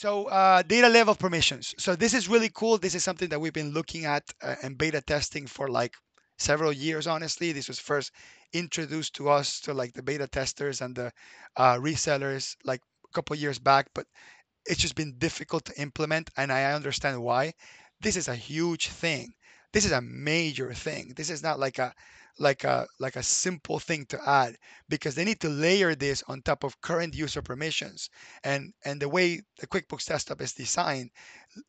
So uh, data level permissions. So this is really cool. This is something that we've been looking at uh, and beta testing for like several years. Honestly, this was first introduced to us to like the beta testers and the uh, resellers like a couple years back, but it's just been difficult to implement, and I understand why. This is a huge thing. This is a major thing. This is not like a like a like a simple thing to add because they need to layer this on top of current user permissions and and the way the quickbooks desktop is designed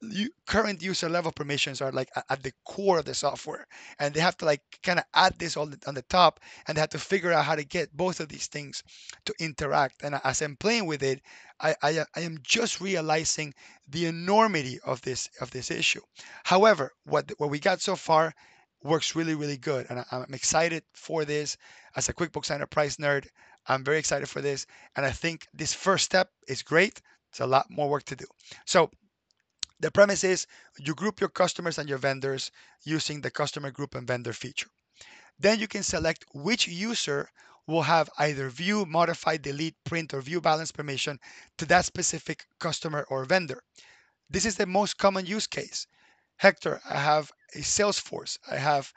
you, current user level permissions are like at the core of the software and they have to like kind of add this all on the top and they have to figure out how to get both of these things to interact and as i'm playing with it i i, I am just realizing the enormity of this of this issue however what what we got so far works really, really good. And I, I'm excited for this. As a QuickBooks Enterprise nerd, I'm very excited for this. And I think this first step is great. It's a lot more work to do. So the premise is you group your customers and your vendors using the customer group and vendor feature. Then you can select which user will have either view, modify, delete, print, or view balance permission to that specific customer or vendor. This is the most common use case. Hector, I have a sales force. I have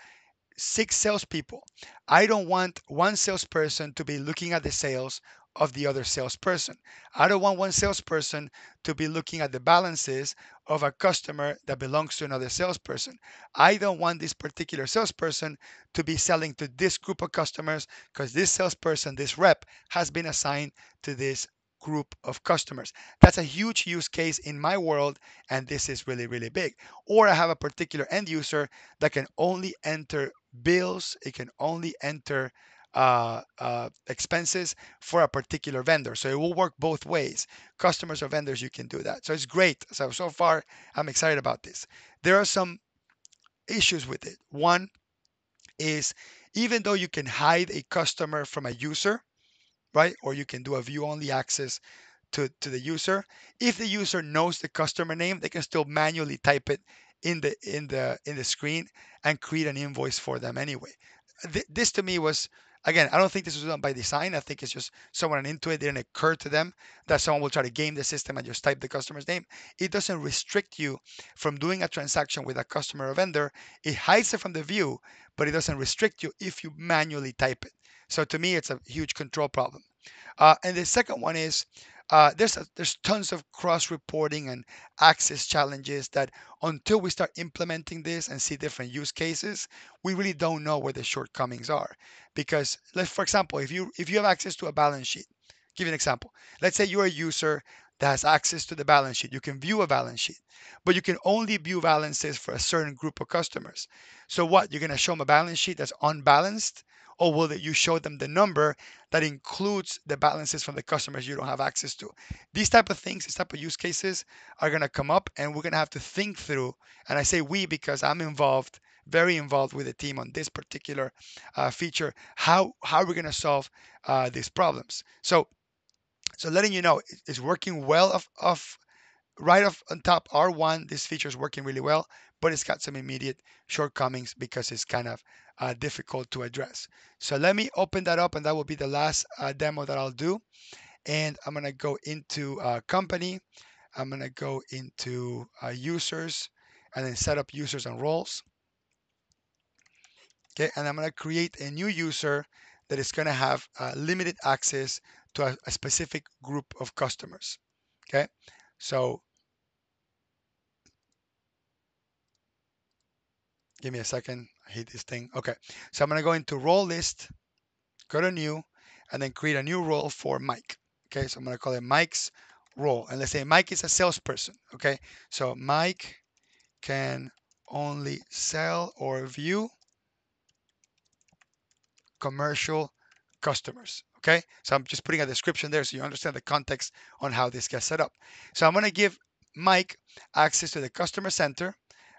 six salespeople. I don't want one salesperson to be looking at the sales of the other salesperson. I don't want one salesperson to be looking at the balances of a customer that belongs to another salesperson. I don't want this particular salesperson to be selling to this group of customers because this salesperson, this rep, has been assigned to this group of customers. That's a huge use case in my world, and this is really, really big. Or I have a particular end user that can only enter bills, it can only enter uh, uh, expenses for a particular vendor. So it will work both ways. Customers or vendors, you can do that. So it's great. So, so far, I'm excited about this. There are some issues with it. One is even though you can hide a customer from a user, right? Or you can do a view only access to, to the user. If the user knows the customer name, they can still manually type it in the in the in the screen and create an invoice for them anyway. Th- this to me was again, I don't think this was done by design. I think it's just someone into it didn't occur to them that someone will try to game the system and just type the customer's name. It doesn't restrict you from doing a transaction with a customer or vendor. It hides it from the view, but it doesn't restrict you if you manually type it. So to me, it's a huge control problem. Uh, and the second one is uh, there's a, there's tons of cross reporting and access challenges that until we start implementing this and see different use cases, we really don't know where the shortcomings are. Because let for example, if you if you have access to a balance sheet, give you an example. Let's say you're a user that has access to the balance sheet. You can view a balance sheet, but you can only view balances for a certain group of customers. So what? You're going to show them a balance sheet that's unbalanced or will that you show them the number that includes the balances from the customers you don't have access to? These type of things, these type of use cases are gonna come up and we're gonna have to think through. And I say we because I'm involved, very involved with the team on this particular uh, feature, how how we're gonna solve uh, these problems. So so letting you know it's working well Of of right off on top R1, this feature is working really well, but it's got some immediate shortcomings because it's kind of uh, difficult to address. So let me open that up and that will be the last uh, demo that I'll do. And I'm gonna go into uh, company, I'm gonna go into uh, users and then set up users and roles. Okay, and I'm gonna create a new user that is gonna have uh, limited access to a, a specific group of customers, okay? So give me a second. I hate this thing. Okay. So I'm going to go into role list, go to new, and then create a new role for Mike. Okay. So I'm going to call it Mike's role. And let's say Mike is a salesperson. Okay. So Mike can only sell or view commercial customers. Okay, so I'm just putting a description there so you understand the context on how this gets set up. So I'm gonna give Mike access to the customer center.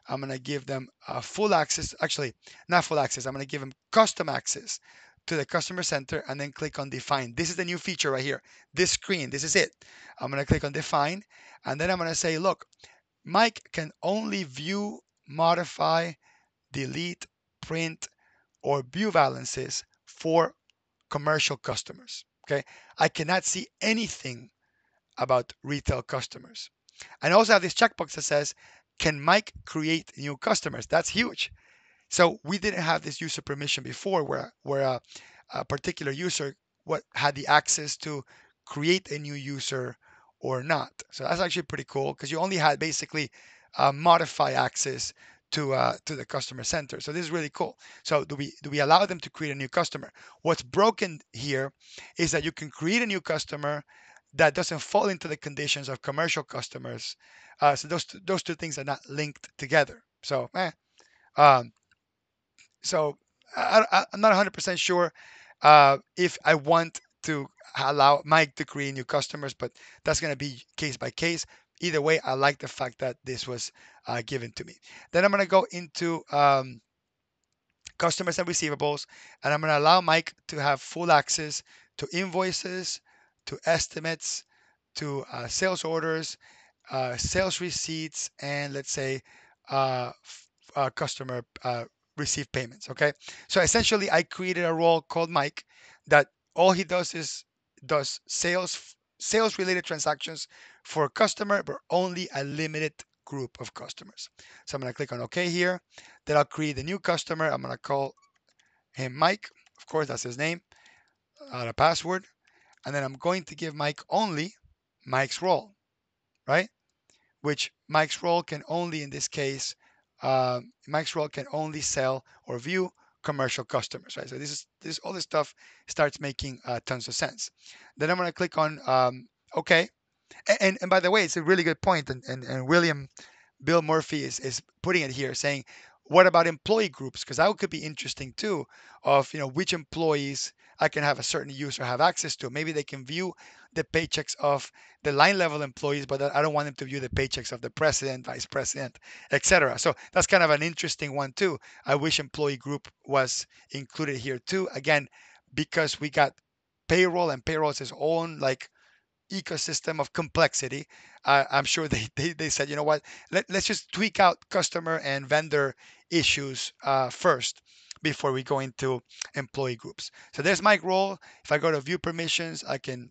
I'm gonna give them a full access, actually, not full access, I'm gonna give them custom access to the customer center and then click on define. This is the new feature right here, this screen, this is it. I'm gonna click on define and then I'm gonna say, look, Mike can only view, modify, delete, print, or view balances for commercial customers. Okay, I cannot see anything about retail customers. And I also have this checkbox that says, "Can Mike create new customers?" That's huge. So we didn't have this user permission before, where where a, a particular user what had the access to create a new user or not. So that's actually pretty cool because you only had basically uh, modify access to uh, to the customer center. So this is really cool. So do we do we allow them to create a new customer? What's broken here is that you can create a new customer that doesn't fall into the conditions of commercial customers. Uh, so those two, those two things are not linked together. So eh. um, so I, am not 100% sure uh, if I want to allow Mike to create new customers, but that's going to be case by case either way, I like the fact that this was uh, given to me. Then I'm going to go into um, customers and receivables, and I'm going to allow Mike to have full access to invoices, to estimates, to uh, sales orders, uh, sales receipts, and let's say uh, f- uh, customer uh, receive payments. Okay, so essentially, I created a role called Mike that all he does is does sales sales related transactions for a customer, but only a limited group of customers. So I'm gonna click on OK here. Then I'll create a new customer. I'm gonna call him Mike. Of course, that's his name. Add a password. And then I'm going to give Mike only Mike's role, right? Which Mike's role can only, in this case, uh, Mike's role can only sell or view commercial customers, right? So this is this all this stuff starts making uh, tons of sense. Then I'm gonna click on um, OK, and, and by the way, it's a really good point, and, and, and William Bill Murphy is, is putting it here, saying, what about employee groups? Because that could be interesting too, of you know which employees I can have a certain user have access to. Maybe they can view the paychecks of the line level employees, but I don't want them to view the paychecks of the president, vice president, etc. So that's kind of an interesting one too. I wish employee group was included here too. Again, because we got payroll and payroll is its own like ecosystem of complexity. Uh, I'm sure they, they, they, said, you know what, Let, us just tweak out customer and vendor issues uh, first before we go into employee groups. So there's my role. If I go to view permissions, I can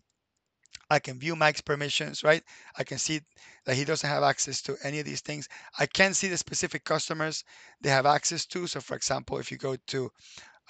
I can view Mike's permissions, right? I can see that he doesn't have access to any of these things. I can see the specific customers they have access to. So for example, if you go to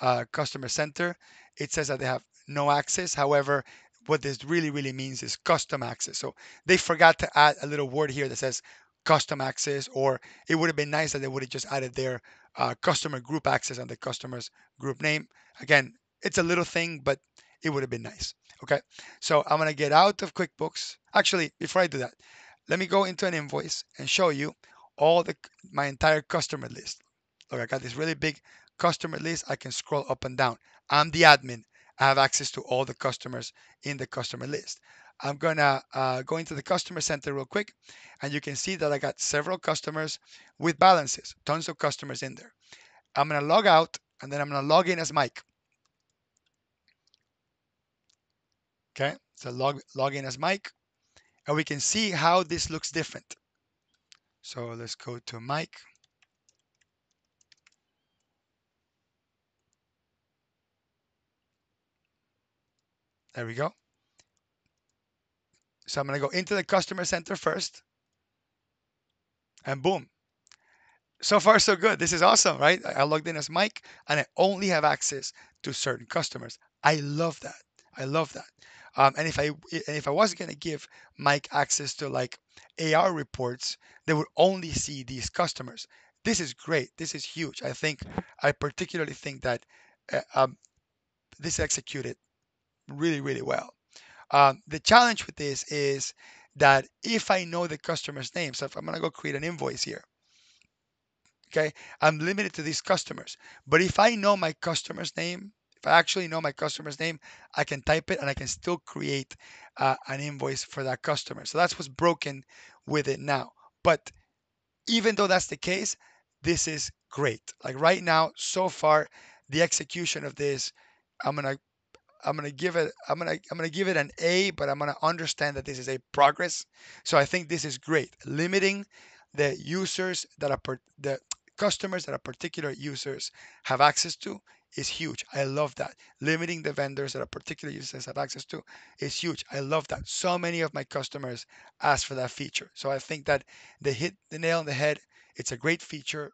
uh, customer center, it says that they have no access. However, what this really, really means is custom access. So they forgot to add a little word here that says custom access, or it would have been nice that they would have just added their uh, customer group access and the customer's group name. Again, it's a little thing, but it would have been nice. Okay, so I'm gonna get out of QuickBooks. Actually, before I do that, let me go into an invoice and show you all the my entire customer list. Look, I got this really big customer list. I can scroll up and down. I'm the admin have access to all the customers in the customer list. I'm gonna uh, go into the customer center real quick and you can see that I got several customers with balances, tons of customers in there. I'm gonna log out and then I'm gonna log in as Mike. Okay, so log, log in as Mike and we can see how this looks different. So let's go to Mike. There we go. So I'm going to go into the customer center first. And boom. So far, so good. This is awesome, right? I logged in as Mike and I only have access to certain customers. I love that. I love that. Um, and if I and if I was going to give Mike access to like AR reports, they would only see these customers. This is great. This is huge. I think I particularly think that uh, um, this executed really, really well. Um, the challenge with this is that if I know the customer's name, so if I'm gonna go create an invoice here, okay, I'm limited to these customers. But if I know my customer's name, if I actually know my customer's name, I can type it and I can still create uh, an invoice for that customer. So that's what's broken with it now. But even though that's the case, this is great. Like right now, so far, the execution of this, I'm gonna I'm gonna give it I'm gonna I'm gonna give it an A, but I'm gonna understand that this is a progress. So I think this is great. Limiting the users that are per, the customers that are particular users have access to is huge. I love that. Limiting the vendors that are particular users have access to is huge. I love that. So many of my customers ask for that feature. So I think that they hit the nail on the head. It's a great feature.